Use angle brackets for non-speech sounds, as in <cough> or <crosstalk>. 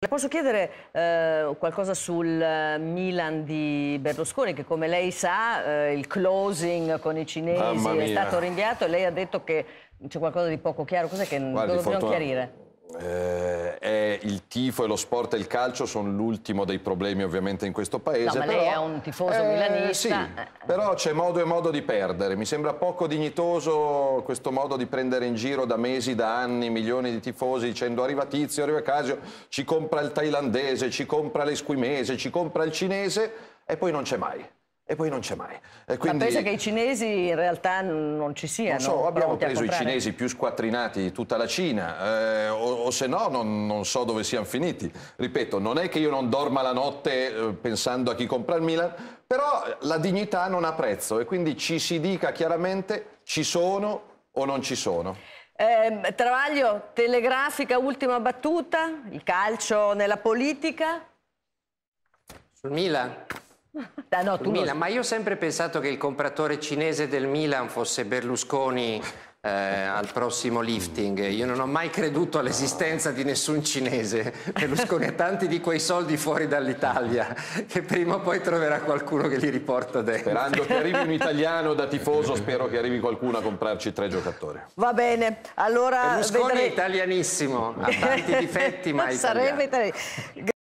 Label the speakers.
Speaker 1: Le posso chiedere eh, qualcosa sul eh, Milan di Berlusconi che come lei sa eh, il closing con i cinesi è stato rinviato e lei ha detto che c'è qualcosa di poco chiaro, cos'è che Guardi, dobbiamo fortuna... chiarire?
Speaker 2: eh, è il tifo e lo sport e il calcio sono l'ultimo dei problemi ovviamente in questo paese. No, ma lei è
Speaker 1: un tifoso eh, milanista. Sì,
Speaker 2: però c'è modo e modo di perdere. Mi sembra poco dignitoso questo modo di prendere in giro da mesi, da anni, milioni di tifosi dicendo arriva Tizio, arriva Casio, ci compra il thailandese, ci compra l'esquimese, ci compra il cinese e poi non c'è mai e poi non c'è mai. quindi, Ma pensa che
Speaker 1: i cinesi in realtà non ci siano? Non so, abbiamo preso i cinesi
Speaker 2: più squattrinati di tutta la Cina, eh, o, o, se no non, non, so dove siano finiti. Ripeto, non è che io non dorma la notte eh, pensando a chi compra il Milan, però la dignità non ha prezzo e quindi ci si dica chiaramente ci sono o non ci sono.
Speaker 1: Eh, Travaglio, telegrafica, ultima battuta, il calcio nella politica? Sul Milan? Da, <laughs> ah, no, Milan,
Speaker 3: ma io ho sempre pensato che il compratore cinese del Milan fosse Berlusconi eh, al prossimo lifting. Io non ho mai creduto all'esistenza di nessun cinese. Berlusconi ha tanti di quei soldi fuori dall'Italia che prima o poi troverà qualcuno che li riporta dentro. Sperando che arrivi un
Speaker 2: italiano da tifoso, <laughs> spero che arrivi qualcuno a comprarci tre giocatori.
Speaker 3: Va bene, allora... Berlusconi vedrei... è italianissimo, ha tanti difetti ma è <laughs>
Speaker 1: italiano.